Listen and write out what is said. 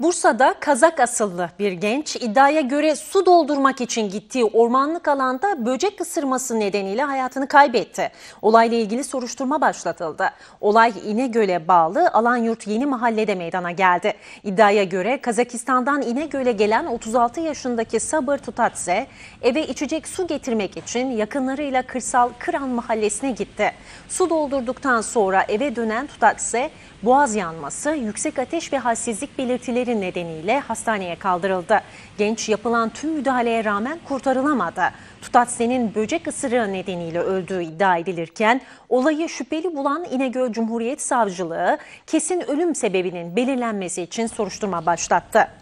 Bursa'da Kazak asıllı bir genç iddiaya göre su doldurmak için gittiği ormanlık alanda böcek ısırması nedeniyle hayatını kaybetti. Olayla ilgili soruşturma başlatıldı. Olay İnegöl'e bağlı Alan Yurt Yeni Mahalle'de meydana geldi. İddiaya göre Kazakistan'dan İnegöl'e gelen 36 yaşındaki Sabır Tutatse eve içecek su getirmek için yakınlarıyla kırsal Kıran Mahallesi'ne gitti. Su doldurduktan sonra eve dönen Tutatse boğaz yanması, yüksek ateş ve halsizlik belirtileri sinirleri nedeniyle hastaneye kaldırıldı. Genç yapılan tüm müdahaleye rağmen kurtarılamadı. Tutatse'nin böcek ısırığı nedeniyle öldüğü iddia edilirken olayı şüpheli bulan İnegöl Cumhuriyet Savcılığı kesin ölüm sebebinin belirlenmesi için soruşturma başlattı.